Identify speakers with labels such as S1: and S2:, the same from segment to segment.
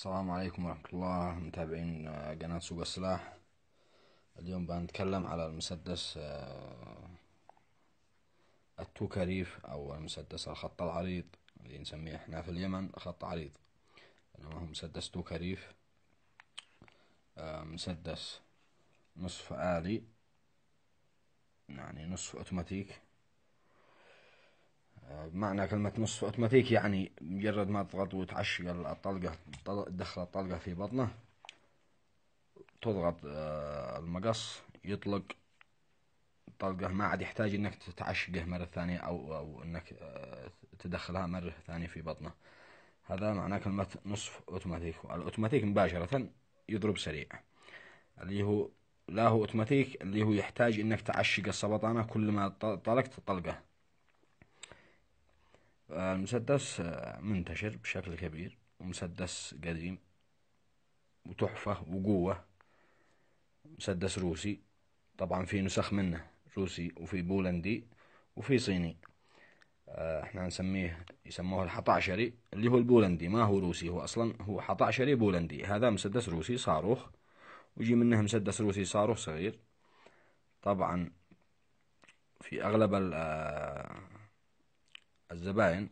S1: السلام عليكم ورحمة الله متابعين آه، قناة سوق السلاح اليوم بنتكلم على المسدس آه، التو كريف أو المسدس الخط العريض اللي نسميه احنا في اليمن خط عريض إنما هو مسدس تو كريف آه، مسدس نصف آلي يعني نصف أوتوماتيك بمعنى كلمة نصف اوتوماتيك يعني مجرد ما تضغط وتعشق الطلقة تدخل الطلقة في بطنه تضغط آه، المقص يطلق طلقه ما عاد يحتاج انك تعشقه مرة ثانية او, أو انك آه، تدخلها مرة ثانية في بطنه هذا معناه كلمة نصف اوتوماتيك الاوتوماتيك مباشرة يضرب سريع اللي هو لا هو اوتوماتيك اللي هو يحتاج انك تعشق السبطانة كل ما طلقت طلقه المسدس آه، منتشر بشكل كبير ومسدس قديم وتحفة وقوة مسدس روسي طبعا في نسخ منه روسي وفي بولندي وفي صيني آه، احنا نسميه يسموه الحطعشري اللي هو البولندي ما هو روسي هو اصلا هو حطعشري بولندي هذا مسدس روسي صاروخ ويجي منه مسدس روسي صاروخ صغير طبعا في اغلب آه، الزبائن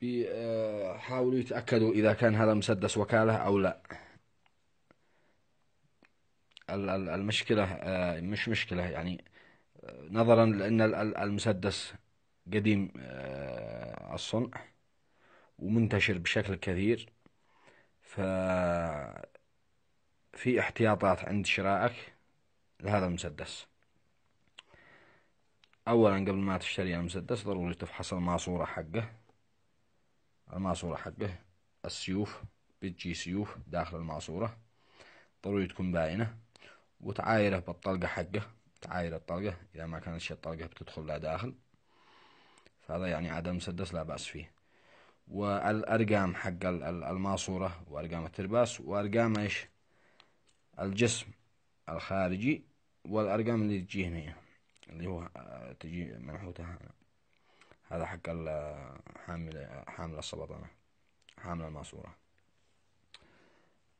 S1: بيحاولوا آه، يتأكدوا إذا كان هذا مسدس وكالة أو لا المشكلة آه، مش مشكلة يعني آه، نظرا لأن المسدس قديم الصنع ومنتشر بشكل كثير ف في احتياطات عند شرائك لهذا المسدس اولا قبل ما تشتري المسدس ضروري تفحص الماسورة حقه الماسورة حقه السيوف بتجي سيوف داخل الماسورة ضروري تكون باينة وتعايره بالطلقة حقه تعاير الطلقة إذا ما كانت شي الطلقة بتدخل لها داخل فهذا يعني عدم مسدس لا بأس فيه والأرقام حق الماسورة وأرقام الترباس وأرقام إيش الجسم الخارجي والأرقام اللي تجي هنا اللي هو آه، تجي منحوتة هذا حق آه، حامل آه، حامل السرطان حامل الماسورة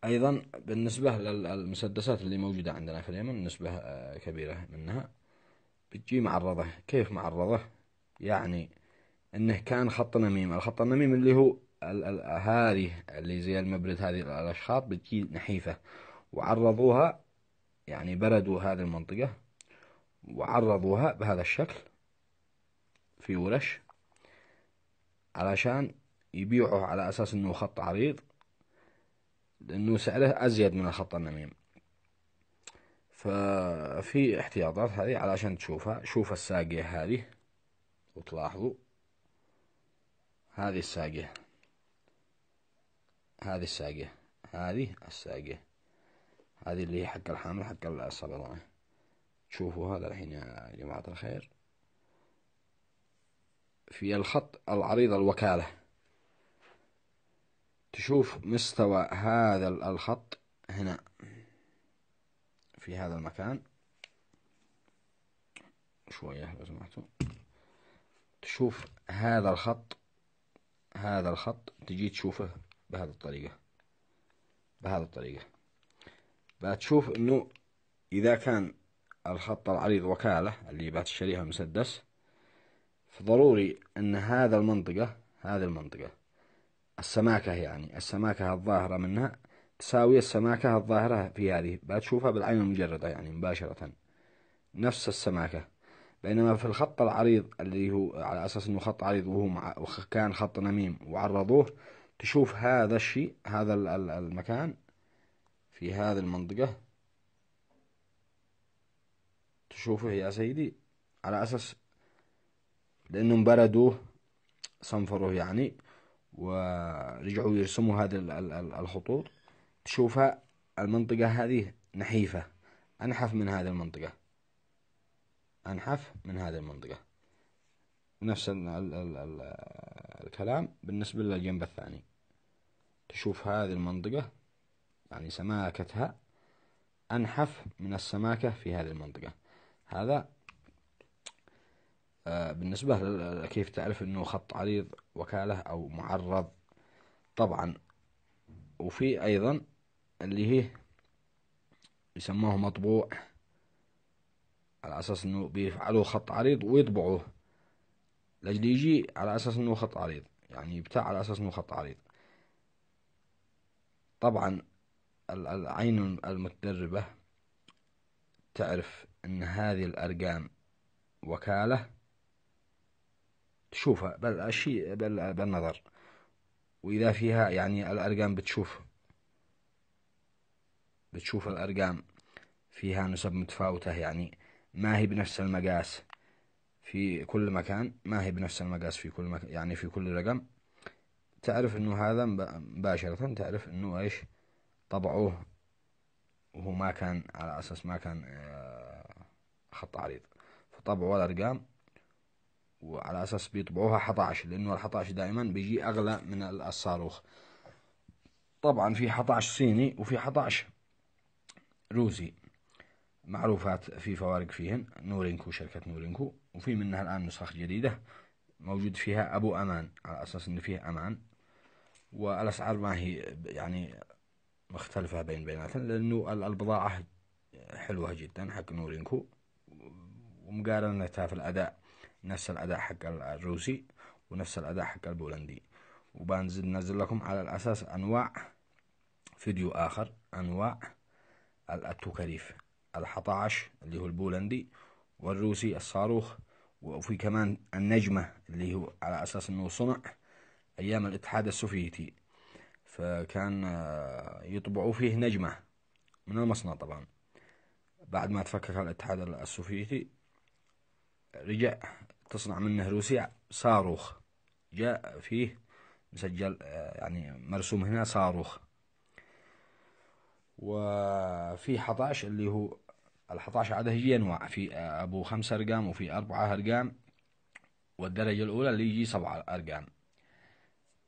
S1: أيضا بالنسبة للمسدسات اللي موجودة عندنا في اليمن نسبة كبيرة منها بتجي معرضة كيف معرضة يعني انه كان خط نميم الخط النميم اللي هو ال ال هذه اللي زي المبرد هذه الاشخاص بتجي نحيفة وعرضوها يعني بردوا هذه المنطقة وعرضوها بهذا الشكل في ورش علشان يبيعوه على أساس أنه خط عريض لأنه سعره أزيد من الخط النميم ففي احتياطات هذه علشان تشوفها شوف الساقية هذه وتلاحظوا هذه الساقية هذه الساقية هذه الساقية هذه اللي هي حق الحامل حق الصبراني شوفوا هذا الحين يا جماعة الخير في الخط العريض الوكالة تشوف مستوى هذا الخط هنا في هذا المكان شوية لو سمحتوا تشوف هذا الخط هذا الخط تجي تشوفه بهذه الطريقة بهذه الطريقة بتشوف انه اذا كان الخط العريض وكالة اللي بتشتريها مسدس فضروري أن هذا المنطقة هذه المنطقة السماكة يعني السماكة الظاهرة منها تساوي السماكة الظاهرة في هذه بتشوفها بالعين المجردة يعني مباشرة نفس السماكة بينما في الخط العريض اللي هو على أساس أنه خط عريض وهو مع كان خط نميم وعرضوه تشوف هذا الشيء هذا المكان في هذه المنطقة شوفوا يا سيدي على أساس لأنهم بردوه صنفروه يعني ورجعوا يرسموا هذه الخطوط تشوفها المنطقة هذه نحيفة أنحف من هذه المنطقة أنحف من هذه المنطقة نفس ال ال الكلام بالنسبة للجنب الثاني تشوف هذه المنطقة يعني سماكتها أنحف من السماكة في هذه المنطقة هذا آه، بالنسبة كيف تعرف أنه خط عريض وكالة أو معرض طبعا وفي أيضا اللي هي يسموه مطبوع على أساس أنه بيفعلوا خط عريض ويطبعوه لأجل يجي على أساس أنه خط عريض يعني يبتاع على أساس أنه خط عريض طبعا العين المتدربة تعرف أن هذه الأرقام وكالة تشوفها بل بل بالنظر وإذا فيها يعني الأرقام بتشوف بتشوف الأرقام فيها نسب متفاوتة يعني ما هي بنفس المقاس في كل مكان ما هي بنفس المقاس في كل مكان يعني في كل رقم تعرف انه هذا مباشرة تعرف انه ايش طبعوه وهو ما كان على أساس ما كان آه، خط عريض فطبعوا الأرقام وعلى أساس بيطبعوها 11 لأنه ال 11 دائما بيجي أغلى من الصاروخ طبعا في 11 صيني وفي 11 روسي معروفات في فوارق فيهن نورينكو شركة نورينكو وفي منها الآن نسخ جديدة موجود فيها أبو أمان على أساس أن فيه أمان والأسعار ما هي يعني مختلفة بين بيناتها لأنه البضاعة حلوة جدا حق نورينكو ومقارنتها في الأداء نفس الأداء حق الروسي ونفس الأداء حق البولندي وبنزل نزل لكم على الأساس أنواع فيديو آخر أنواع التكاليف الحطاش اللي هو البولندي والروسي الصاروخ وفي كمان النجمة اللي هو على أساس أنه صنع أيام الاتحاد السوفيتي فكان آه، يطبعوا فيه نجمة من المصنع طبعا بعد ما تفكك الاتحاد السوفيتي رجع تصنع منه روسيا صاروخ جاء فيه مسجل آه، يعني مرسوم هنا صاروخ وفي حطاش اللي هو الحطاش عاده يجي انواع في آه، ابو خمسة ارقام وفي اربعة ارقام والدرجة الاولى اللي يجي سبعة ارقام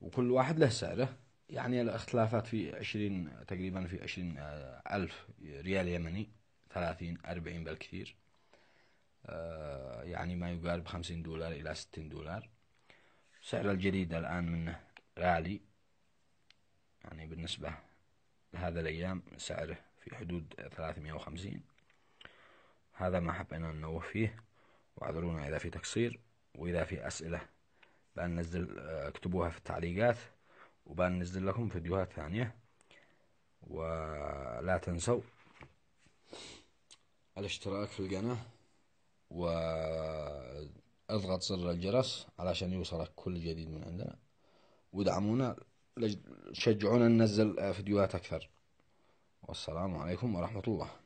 S1: وكل واحد له سعره يعني الاختلافات في 20 تقريبا في 20 آه، ألف ريال يمني 30 40 بالكثير آه، يعني ما يقارب 50 دولار إلى 60 دولار سعر الجريدة الآن منه غالي يعني بالنسبة لهذا الأيام سعره في حدود 350 هذا ما حبينا ننوه فيه واعذرونا إذا في تقصير وإذا في أسئلة بأن نزل آه، اكتبوها في التعليقات وبنزل لكم فيديوهات ثانية ولا تنسوا الاشتراك في القناة واضغط زر الجرس علشان يوصلك كل جديد من عندنا ودعمونا شجعونا ننزل فيديوهات أكثر والسلام عليكم ورحمة الله